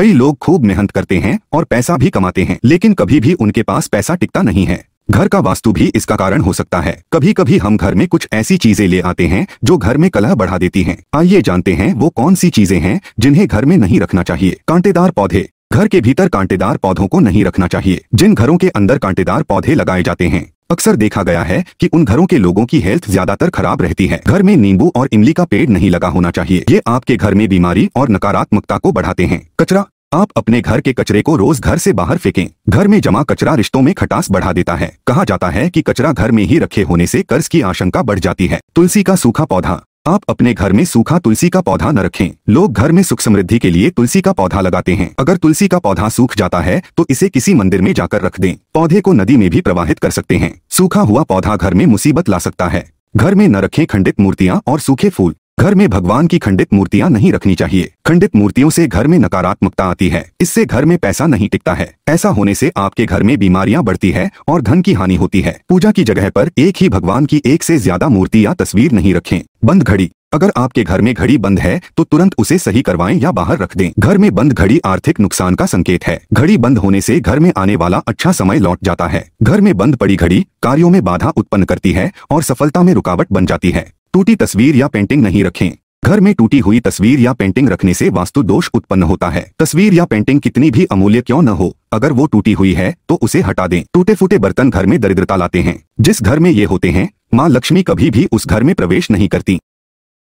कई लोग खूब मेहनत करते हैं और पैसा भी कमाते हैं लेकिन कभी भी उनके पास पैसा टिकता नहीं है घर का वास्तु भी इसका कारण हो सकता है कभी कभी हम घर में कुछ ऐसी चीजें ले आते हैं जो घर में कला बढ़ा देती हैं। आइए जानते हैं वो कौन सी चीजें हैं जिन्हें घर में नहीं रखना चाहिए कांटेदार पौधे घर के भीतर कांटेदार पौधों को नहीं रखना चाहिए जिन घरों के अंदर कांटेदार पौधे लगाए जाते हैं अक्सर देखा गया है कि उन घरों के लोगों की हेल्थ ज्यादातर खराब रहती है घर में नींबू और इमली का पेड़ नहीं लगा होना चाहिए ये आपके घर में बीमारी और नकारात्मकता को बढ़ाते हैं कचरा आप अपने घर के कचरे को रोज घर से बाहर फेंकें घर में जमा कचरा रिश्तों में खटास बढ़ा देता है कहा जाता है कि कचरा घर में ही रखे होने से कर्ज की आशंका बढ़ जाती है तुलसी का सूखा पौधा आप अपने घर में सूखा तुलसी का पौधा न रखें लोग घर में सुख समृद्धि के लिए तुलसी का पौधा लगाते हैं अगर तुलसी का पौधा सूख जाता है तो इसे किसी मंदिर में जाकर रख दें पौधे को नदी में भी प्रवाहित कर सकते हैं सूखा हुआ पौधा घर में मुसीबत ला सकता है घर में न रखें खंडित मूर्तियां और सूखे फूल घर में भगवान की खंडित मूर्तियां नहीं रखनी चाहिए खंडित मूर्तियों से घर में नकारात्मकता आती है इससे घर में पैसा नहीं टिकता है ऐसा होने से आपके घर में बीमारियां बढ़ती है और धन की हानि होती है पूजा की जगह पर एक ही भगवान की एक से ज्यादा मूर्ति या तस्वीर नहीं रखें बंद घड़ी अगर आपके घर में घड़ी बंद है तो तुरंत उसे सही करवाएं या बाहर रख दें घर में बंद घड़ी आर्थिक नुकसान का संकेत है घड़ी बंद होने से घर में आने वाला अच्छा समय लौट जाता है घर में बंद पड़ी घड़ी कार्यों में बाधा उत्पन्न करती है और सफलता में रुकावट बन जाती है टूटी तस्वीर या पेंटिंग नहीं रखें घर में टूटी हुई तस्वीर या पेंटिंग रखने से वास्तु दोष उत्पन्न होता है तस्वीर या पेंटिंग कितनी भी अमूल्य क्यों न हो अगर वो टूटी हुई है तो उसे हटा दें टूटे फूटे बर्तन घर में दरिद्रता लाते हैं जिस घर में ये होते हैं माँ लक्ष्मी कभी भी उस घर में प्रवेश नहीं करती